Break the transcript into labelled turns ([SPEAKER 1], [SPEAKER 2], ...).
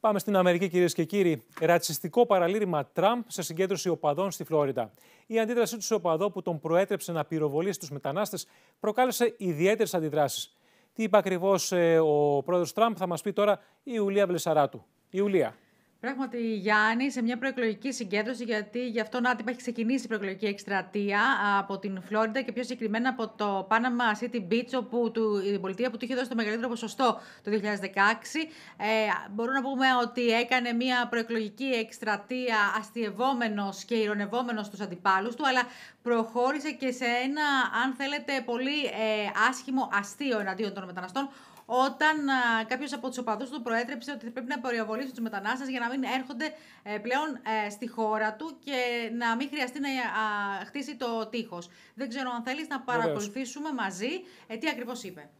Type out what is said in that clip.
[SPEAKER 1] Πάμε στην Αμερική, κυρίες και κύριοι. Ρατσιστικό παραλήρημα Τραμπ σε συγκέντρωση οπαδών στη Φλόριντα. Η αντίδρασή του σε οπαδό που τον προέτρεψε να πυροβολήσει τους μετανάστες προκάλεσε ιδιαίτερες αντιδράσεις. Τι είπε ακριβώς ε, ο πρόεδρος Τραμπ, θα μας πει τώρα η Ιουλία Βλεσαράτου. Ιουλία.
[SPEAKER 2] Πράγματι, Γιάννη, σε μια προεκλογική συγκέντρωση, γιατί γι' αυτόν άτυπα έχει ξεκινήσει η προεκλογική εκστρατεία από την Φλόριντα και πιο συγκεκριμένα από το Panama City Beach, όπου του, η πολιτεία που του είχε δώσει το μεγαλύτερο ποσοστό το 2016. Ε, μπορούμε να πούμε ότι έκανε μια προεκλογική εκστρατεία αστειευόμενος και ηρωνευόμενος στους αντιπάλους του, αλλά προχώρησε και σε ένα, αν θέλετε, πολύ ε, άσχημο αστείο εναντίον των μεταναστών, όταν κάποιος από τους οπαδούς του προέτρεψε ότι πρέπει να περιοβολήσουν τους μετανάστες για να μην έρχονται ε, πλέον ε, στη χώρα του και να μην χρειαστεί να ε, χτίσει το τείχος. Δεν ξέρω αν θέλεις να παρακολουθήσουμε μαζί τι ακριβώς είπε.